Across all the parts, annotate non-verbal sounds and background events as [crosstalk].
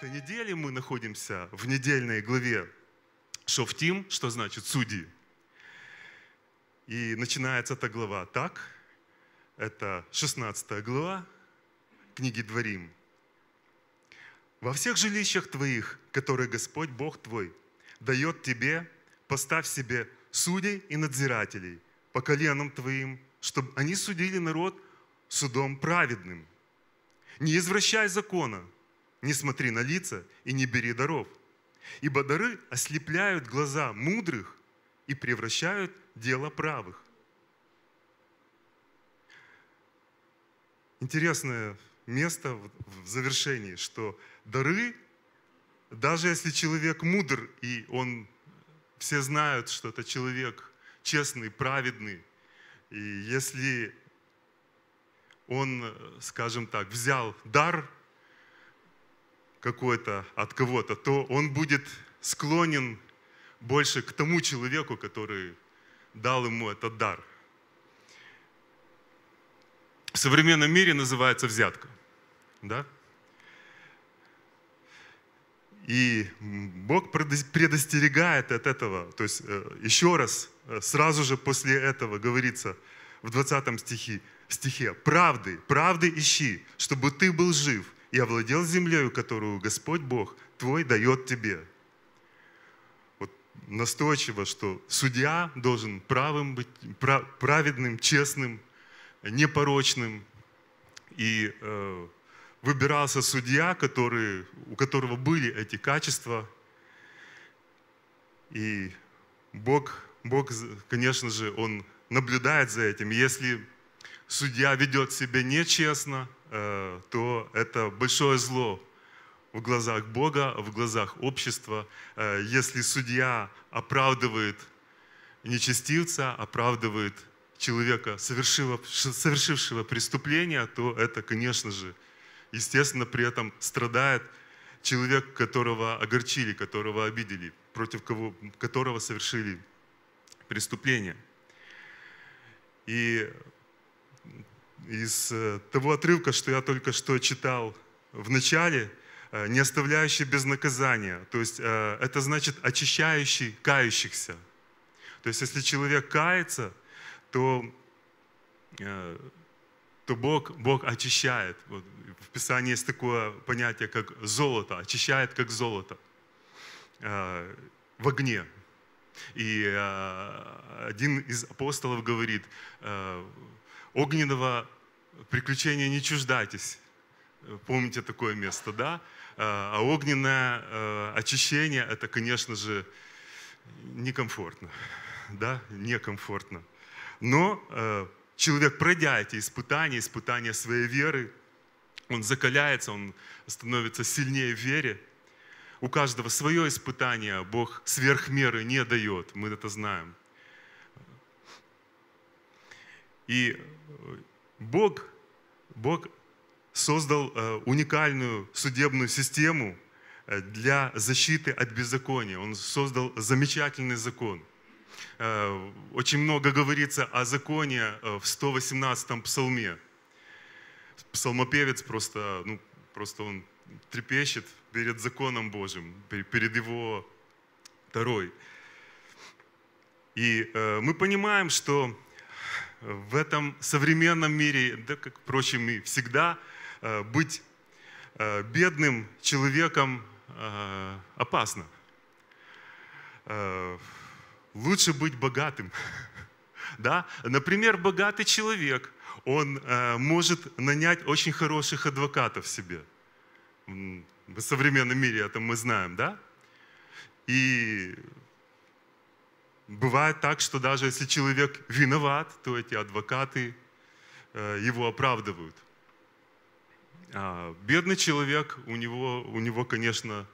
пятой неделе мы находимся в недельной главе Шофтим, что значит судьи. И начинается эта глава так. Это 16 глава книги Дворим. «Во всех жилищах твоих, которые Господь Бог твой дает тебе, поставь себе судей и надзирателей по коленам твоим, чтобы они судили народ судом праведным. Не извращай закона – не смотри на лица и не бери даров. Ибо дары ослепляют глаза мудрых и превращают дело правых. Интересное место в завершении, что дары, даже если человек мудр, и он, все знают, что это человек честный, праведный, и если он, скажем так, взял дар – какой-то от кого-то, то он будет склонен больше к тому человеку, который дал ему этот дар. В современном мире называется взятка. Да? И Бог предостерегает от этого. То есть э, еще раз, э, сразу же после этого говорится в 20 стихе, стихе «Правды, правды ищи, чтобы ты был жив, и овладел землею, которую Господь Бог твой дает тебе. Вот настойчиво, что судья должен правым быть, праведным, честным, непорочным. И э, выбирался судья, который, у которого были эти качества. И Бог, Бог, конечно же, Он наблюдает за этим. Если судья ведет себя нечестно, э, то это большое зло в глазах Бога, в глазах общества. Э, если судья оправдывает нечестивца, оправдывает человека, совершившего преступление, то это, конечно же, естественно, при этом страдает человек, которого огорчили, которого обидели, против кого, которого совершили преступление. И из э, того отрывка, что я только что читал в начале, э, не оставляющий без наказания. То есть э, это значит очищающий кающихся. То есть если человек кается, то, то Бог, Бог очищает. Вот в Писании есть такое понятие, как золото, очищает как золото в огне. И один из апостолов говорит, огненного приключения не чуждайтесь. Э, помните такое место, да? Э, а огненное э, очищение – это, конечно же, некомфортно. Да? Некомфортно. Но человек, пройдя эти испытания, испытания своей веры, он закаляется, он становится сильнее в вере. У каждого свое испытание Бог сверх меры не дает, мы это знаем. И э, Бог, Бог создал э, уникальную судебную систему э, для защиты от беззакония. Он создал замечательный закон. Очень много говорится о законе в 118-м псалме. Псалмопевец просто, ну, просто он трепещет перед законом Божьим, перед его Второй. И мы понимаем, что в этом современном мире, да, как, впрочем, и всегда, э, быть э, бедным человеком э, опасно. Лучше быть богатым. [laughs] Да? Например, богатый человек, он может нанять очень хороших адвокатов себе. В современном мире это мы знаем, да? И Бывает так, что даже если человек виноват, то эти адвокаты э, его оправдывают. А бедный человек, у него, у него, конечно,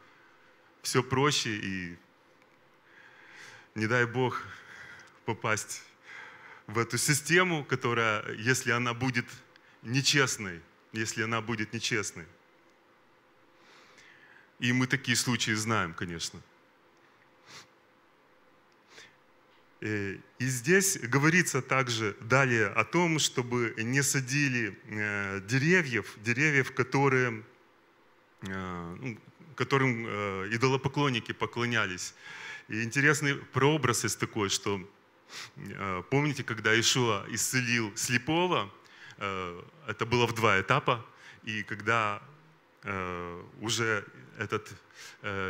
все проще и не дай Бог попасть в эту систему, которая, если она будет нечестной, если она будет нечестной. И мы такие случаи знаем, конечно. Э, и здесь говорится также далее о том, чтобы не садили э, деревьев, деревьев, которые, э, ну, которым идолопоклонники поклонялись. И интересный прообраз есть такой, что помните, когда Ишуа исцелил слепого, это было в два этапа, и когда уже этот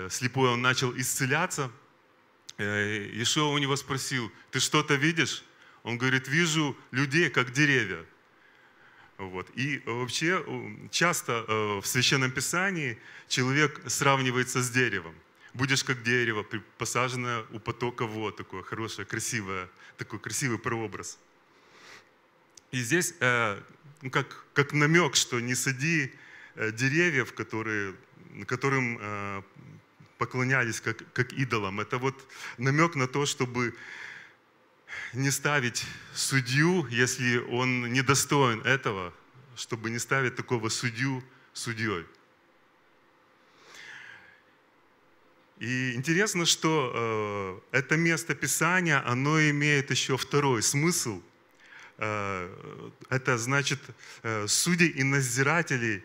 слепой он начал исцеляться – Э, Иешуа у него спросил, ты что-то видишь? Он говорит, вижу людей, как деревья. Вот. И вообще э, часто э, в Священном Писании человек сравнивается с деревом. Будешь как дерево, посаженное у потока вод, такое хорошее, красивое, такой красивый прообраз. И здесь ну, как, как намек, что не сади деревьев, которые, которым поклонялись как, как идолам. Это вот намек на то, чтобы не ставить судью, если он недостоин этого, чтобы не ставить такого судью судьей. И интересно, что э, это место Писания, оно имеет еще второй смысл. Э, это значит, э, судей и назирателей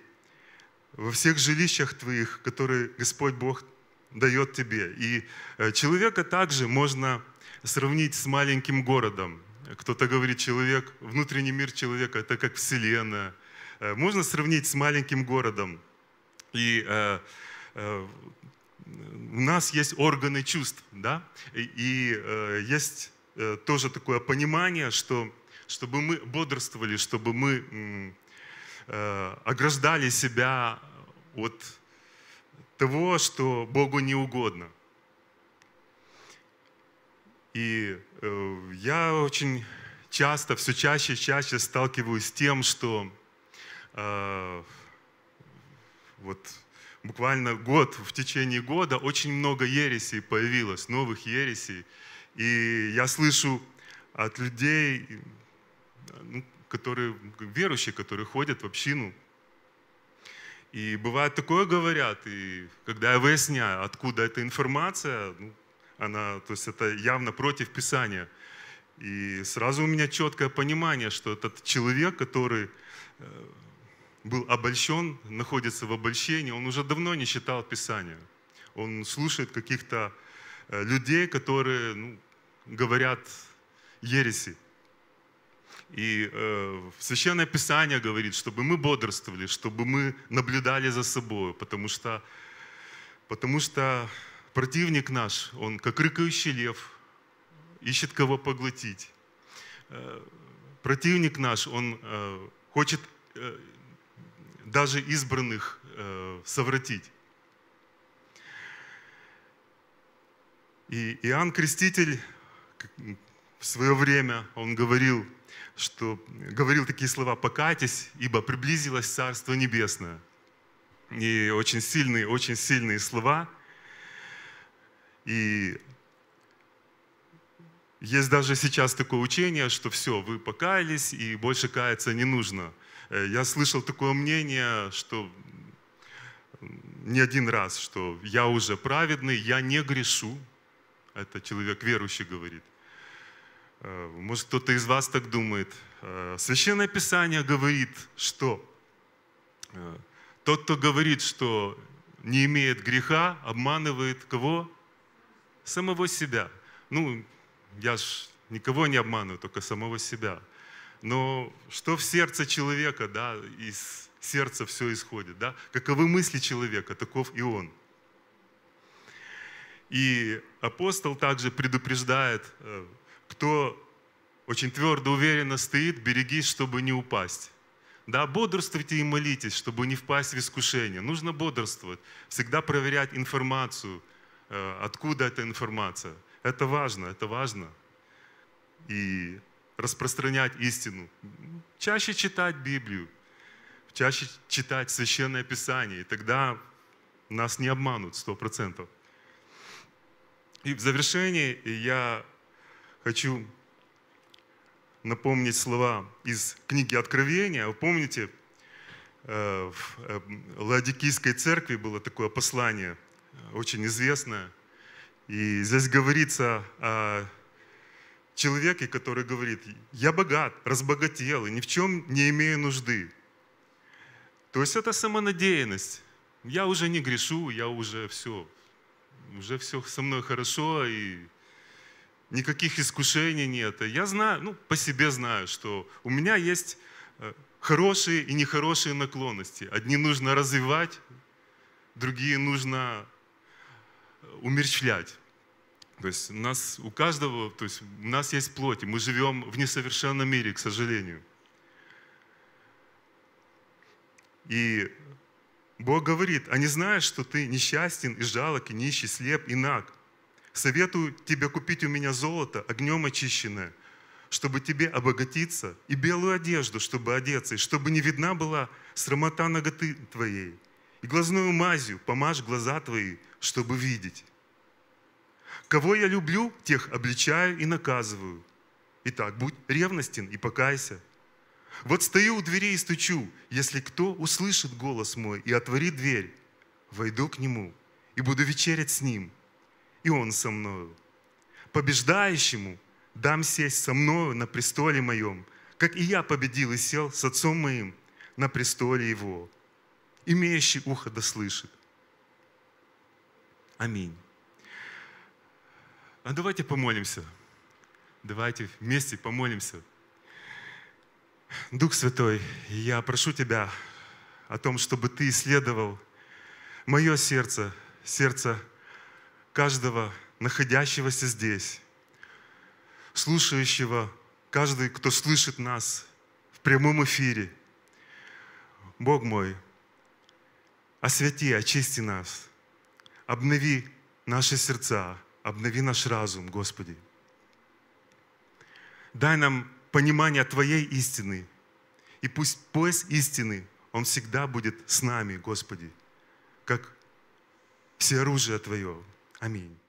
во всех жилищах твоих, которые Господь Бог дает тебе. И э, человека также можно сравнить с маленьким городом. Кто-то говорит, человек, внутренний мир человека – это как вселенная. Э, можно сравнить с маленьким городом. И э, э, у нас есть органы чувств, да, и, и э, есть э, тоже такое понимание, что чтобы мы бодрствовали, чтобы мы э, ограждали себя от того, что Богу не угодно. И э, я очень часто, все чаще и чаще сталкиваюсь с тем, что э, вот буквально год, в течение года очень много ересей появилось, новых ересей. И я слышу от людей, ну, которые верующие, которые ходят в общину, и бывает такое говорят, и когда я выясняю, откуда эта информация, ну, она, то есть это явно против Писания. И сразу у меня четкое понимание, что этот человек, который э, был обольщен, находится в обольщении, он уже давно не читал Писание. Он слушает каких-то э, людей, которые ну, говорят ереси. И э, Священное Писание говорит, чтобы мы бодрствовали, чтобы мы наблюдали за собой, потому что, потому что противник наш, он как рыкающий лев, ищет кого поглотить. Э, противник наш, он э, хочет э, даже избранных э, совратить. И Иоанн Креститель в свое время, он говорил, что говорил такие слова «покайтесь, ибо приблизилось Царство Небесное». И очень сильные, очень сильные слова. И есть даже сейчас такое учение, что все, вы покаялись, и больше каяться не нужно. Э, я слышал такое мнение, что не один раз, что я уже праведный, я не грешу. Это человек верующий говорит. Э, может, кто-то из вас так думает. Э, Священное Писание говорит, что э, тот, кто говорит, что не имеет греха, обманывает кого? Самого себя. Ну, я ж никого не обманываю, только самого себя. Но что в сердце человека, да, из сердца все исходит, да? Каковы мысли человека, таков и он. И апостол также предупреждает кто очень твердо, уверенно стоит, берегись, чтобы не упасть. Да, бодрствуйте и молитесь, чтобы не впасть в искушение. Нужно бодрствовать, всегда проверять информацию, э, откуда эта информация. Это важно, это важно. И распространять истину. Чаще читать Библию, чаще читать Священное Писание, и тогда нас не обманут сто процентов. И в завершении я хочу напомнить слова из книги Откровения. Вы помните, э, в э, Ладикийской церкви было такое послание, э, очень известное. И здесь говорится о человеке, который говорит, я богат, разбогател и ни в чем не имею нужды. То есть это самонадеянность. Я уже не грешу, я уже все, уже все со мной хорошо, и никаких искушений нет. Я знаю, ну, по себе знаю, что у меня есть э, хорошие и нехорошие наклонности. Одни нужно развивать, другие нужно э, умерщвлять. То есть у нас у каждого, то есть у нас есть плоть, и мы живем в несовершенном мире, к сожалению. И Бог говорит, а не знаешь, что ты несчастен и жалок, и нищий, слеп и наг? Советую тебе купить у меня золото, огнем очищенное, чтобы тебе обогатиться, и белую одежду, чтобы одеться, и чтобы не видна была срамота ноготы твоей. И глазную мазью помажь глаза твои, чтобы видеть. Кого я люблю, тех обличаю и наказываю. Итак, будь ревностен и покайся. Вот стою у двери и стучу, если кто услышит голос мой и отворит дверь, войду к нему и буду вечерять с ним – и Он со мною. Побеждающему дам сесть со мною на престоле моем, как и я победил и сел с отцом моим на престоле его. Имеющий ухо да слышит. Аминь. А давайте помолимся. Давайте вместе помолимся. Дух Святой, я прошу Тебя о том, чтобы Ты исследовал мое сердце, сердце каждого находящегося здесь, слушающего, каждый, кто слышит нас в прямом эфире. Бог мой, освяти, очисти нас, обнови наши сердца, обнови наш разум, Господи. Дай нам понимание Твоей истины, и пусть пояс истины, он всегда будет с нами, Господи, как все оружие Твое, Amém.